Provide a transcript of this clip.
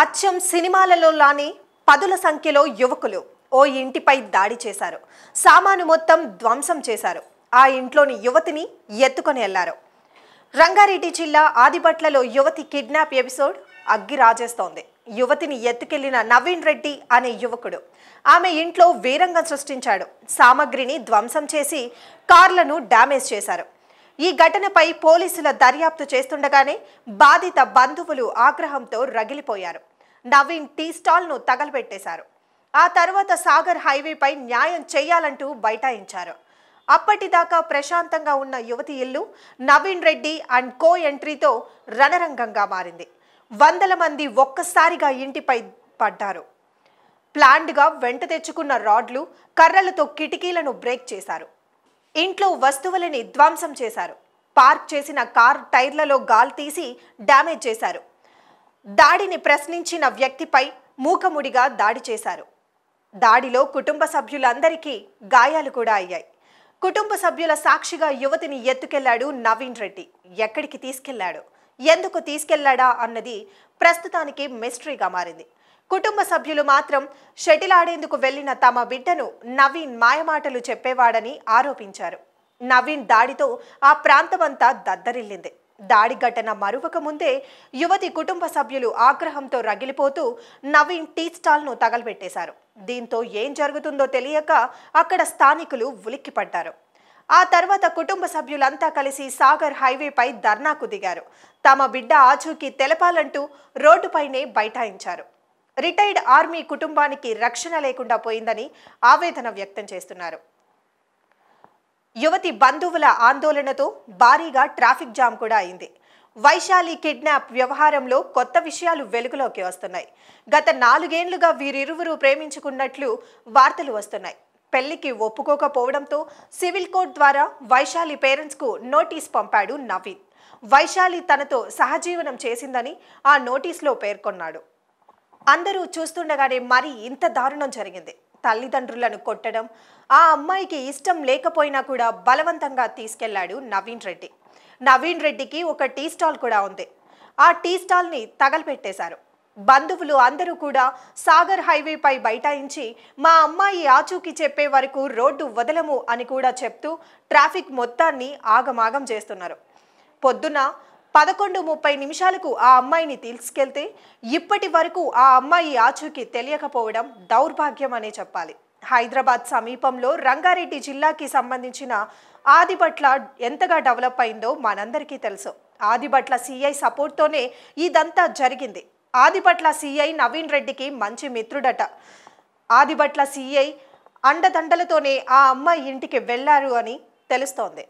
అచ్చం సినిమాలలో లాని పదుల సంఖ్యలో యువకులు ఓ ఇంటిపై దాడి చేశారు సామాను మొత్తం ధ్వంసం చేశారు ఆ ఇంట్లోని యువతిని ఎత్తుకొని వెళ్లారు రంగారెడ్డి జిల్లా ఆదిపట్లలో యువతి కిడ్నాప్ ఎపిసోడ్ అగ్గి రాజేస్తోంది యువతిని ఎత్తుకెళ్లిన నవీన్ రెడ్డి అనే యువకుడు ఆమె ఇంట్లో వీరంగం సృష్టించాడు సామగ్రిని ధ్వంసం చేసి కార్లను డ్యామేజ్ చేశారు ఈ ఘటనపై పోలీసుల దర్యాప్తు చేస్తుండగానే బాధిత బంధువులు ఆగ్రహంతో రగిలిపోయారు నవీన్ టీ స్టాల్ను తగలబెట్టేశారు ఆ తర్వాత సాగర్ హైవేపై న్యాయం చేయాలంటూ బైఠాయించారు అప్పటిదాకా ప్రశాంతంగా ఉన్న యువతి ఇల్లు నవీన్ రెడ్డి అండ్ కో ఎంట్రీతో రణరంగంగా మారింది వందల మంది ఒక్కసారిగా ఇంటిపై పడ్డారు ప్లాండ్గా వెంట తెచ్చుకున్న రాడ్లు కర్రలతో కిటికీలను బ్రేక్ చేశారు ఇంట్లో వస్తువులని ధ్వంసం చేశారు పార్క్ చేసిన కార్ టైర్లలో గాల్ తీసి డ్యామేజ్ చేశారు దాడిని ప్రశ్నించిన వ్యక్తిపై మూకముడిగా దాడి చేశారు దాడిలో కుటుంబ సభ్యులందరికీ గాయాలు కూడా అయ్యాయి కుటుంబ సభ్యుల సాక్షిగా యువతిని ఎత్తుకెళ్లాడు నవీన్ రెడ్డి ఎక్కడికి తీసుకెళ్లాడు ఎందుకు తీసుకెళ్లాడా అన్నది ప్రస్తుతానికి మిస్టరీగా మారింది కుటుంబ సభ్యులు మాత్రం షటిల్ ఆడేందుకు వెళ్లిన తమ బిడ్డను నవీన్ మాయమాటలు చెప్పేవాడని ఆరోపించారు నవీన్ దాడితో ఆ ప్రాంతమంతా దద్దరిల్లింది దాడి ఘటన మరువక ముందే యువతి కుటుంబ సభ్యులు ఆగ్రహంతో రగిలిపోతూ నవీన్ టీ స్టాల్ను తగలబెట్టేశారు దీంతో ఏం జరుగుతుందో తెలియక అక్కడ స్థానికులు ఉలిక్కిపడ్డారు ఆ తర్వాత కుటుంబ సభ్యులంతా కలిసి సాగర్ హైవేపై ధర్నాకు దిగారు తమ బిడ్డ ఆచూకీ తెలపాలంటూ రోడ్డుపైనే బైఠాయించారు రిటైర్డ్ ఆర్మీ కుటుంబానికి రక్షణ లేకుండా పోయిందని ఆవేదన వ్యక్తం చేస్తున్నారు యువతి బంధువుల ఆందోళనతో భారీగా ట్రాఫిక్ జామ్ కూడా అయింది వైశాలి కిడ్నాప్ వ్యవహారంలో కొత్త విషయాలు వెలుగులోకి వస్తున్నాయి గత నాలుగేండ్లుగా వీరిరువురు ప్రేమించుకున్నట్లు వార్తలు వస్తున్నాయి పెళ్లికి ఒప్పుకోకపోవడంతో సివిల్ కోర్ట్ ద్వారా వైశాలి పేరెంట్స్కు నోటీస్ పంపాడు నవీన్ వైశాలి తనతో సహజీవనం చేసిందని ఆ నోటీస్లో పేర్కొన్నాడు అందరూ చూస్తుండగానే మరి ఇంత దారుణం జరిగింది తల్లిదండ్రులను కొట్టడం ఆ అమ్మాయికి ఇష్టం లేకపోయినా కూడా బలవంతంగా తీసుకెళ్లాడు నవీన్ రెడ్డి నవీన్ రెడ్డికి ఒక టీ స్టాల్ కూడా ఉంది ఆ టీ స్టాల్ని తగలపెట్టేశారు బంధువులు అందరూ కూడా సాగర్ హైవేపై బైఠాయించి మా అమ్మాయి ఆచూకీ చెప్పే వరకు రోడ్డు వదలము అని కూడా చెప్తూ ట్రాఫిక్ మొత్తాన్ని ఆగమాగం చేస్తున్నారు పొద్దున పదకొండు ముప్పై నిమిషాలకు ఆ అమ్మాయిని తీసుకెళ్తే ఇప్పటి వరకు ఆ అమ్మాయి ఆచూకీ తెలియకపోవడం దౌర్భాగ్యం అనే చెప్పాలి హైదరాబాద్ సమీపంలో రంగారెడ్డి జిల్లాకి సంబంధించిన ఆదిబట్ల ఎంతగా డెవలప్ అయిందో మనందరికీ తెలుసు ఆదిబట్ల సీఐ సపోర్ట్తోనే ఇదంతా జరిగింది ఆదిబట్ల సీఐ నవీన్ రెడ్డికి మంచి మిత్రుడట ఆదిబట్ల సీఐ అండదండలతోనే ఆ అమ్మాయి ఇంటికి వెళ్ళారు అని తెలుస్తోంది